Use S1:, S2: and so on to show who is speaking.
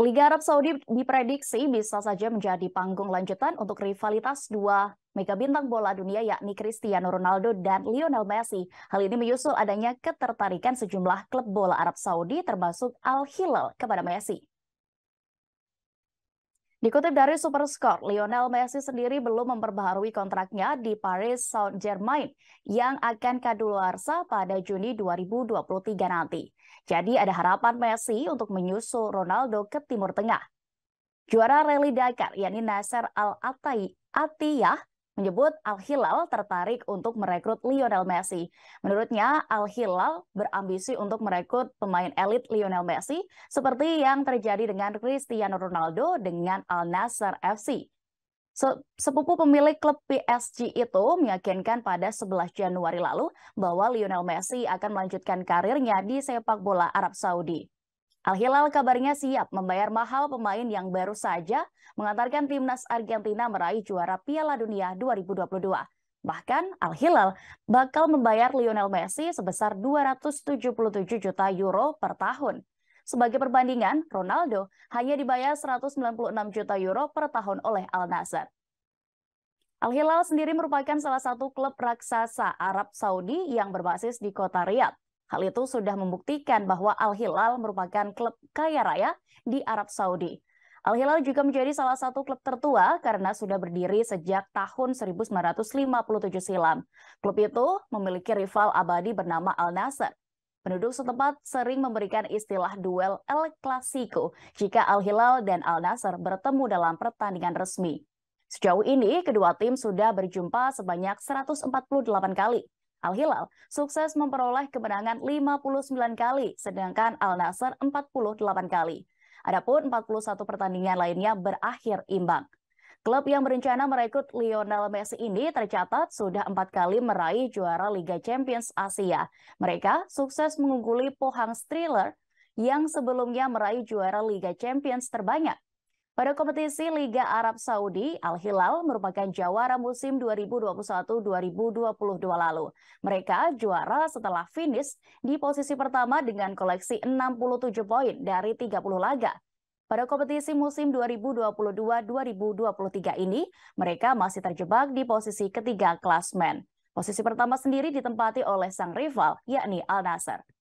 S1: Liga Arab Saudi diprediksi bisa saja menjadi panggung lanjutan untuk rivalitas dua mega bintang bola dunia yakni Cristiano Ronaldo dan Lionel Messi. Hal ini menyusul adanya ketertarikan sejumlah klub bola Arab Saudi termasuk Al Hilal kepada Messi. Dikutip dari Superscore, Lionel Messi sendiri belum memperbaharui kontraknya di Paris Saint-Germain yang akan kadaluarsa pada Juni 2023 nanti. Jadi ada harapan Messi untuk menyusul Ronaldo ke Timur Tengah. Juara rally Dakar, yakni Nasser Al-Atiyah, menyebut Al-Hilal tertarik untuk merekrut Lionel Messi. Menurutnya, Al-Hilal berambisi untuk merekrut pemain elit Lionel Messi seperti yang terjadi dengan Cristiano Ronaldo dengan Al-Nassr FC. Sepupu pemilik klub PSG itu meyakinkan pada 11 Januari lalu bahwa Lionel Messi akan melanjutkan karirnya di sepak bola Arab Saudi. Al-Hilal kabarnya siap membayar mahal pemain yang baru saja mengantarkan timnas Argentina meraih juara Piala Dunia 2022. Bahkan Al-Hilal bakal membayar Lionel Messi sebesar 277 juta euro per tahun. Sebagai perbandingan, Ronaldo hanya dibayar 196 juta euro per tahun oleh Al-Nassr. Al-Hilal sendiri merupakan salah satu klub raksasa Arab Saudi yang berbasis di kota Riyadh. Hal itu sudah membuktikan bahwa Al-Hilal merupakan klub kaya raya di Arab Saudi. Al-Hilal juga menjadi salah satu klub tertua karena sudah berdiri sejak tahun 1957 silam. Klub itu memiliki rival abadi bernama Al-Nasr. Penduduk setempat sering memberikan istilah duel El Clasico jika Al-Hilal dan Al-Nasr bertemu dalam pertandingan resmi. Sejauh ini, kedua tim sudah berjumpa sebanyak 148 kali. Al-Hilal sukses memperoleh kemenangan 59 kali, sedangkan Al-Nasr 48 kali. Adapun 41 pertandingan lainnya berakhir imbang. Klub yang berencana merekrut Lionel Messi ini tercatat sudah empat kali meraih juara Liga Champions Asia. Mereka sukses mengungguli Pohang Striller yang sebelumnya meraih juara Liga Champions terbanyak pada kompetisi Liga Arab Saudi, Al-Hilal merupakan jawara musim 2021-2022 lalu. Mereka juara setelah finish di posisi pertama dengan koleksi 67 poin dari 30 laga. Pada kompetisi musim 2022-2023 ini, mereka masih terjebak di posisi ketiga klasmen. Posisi pertama sendiri ditempati oleh sang rival, yakni Al-Nasr.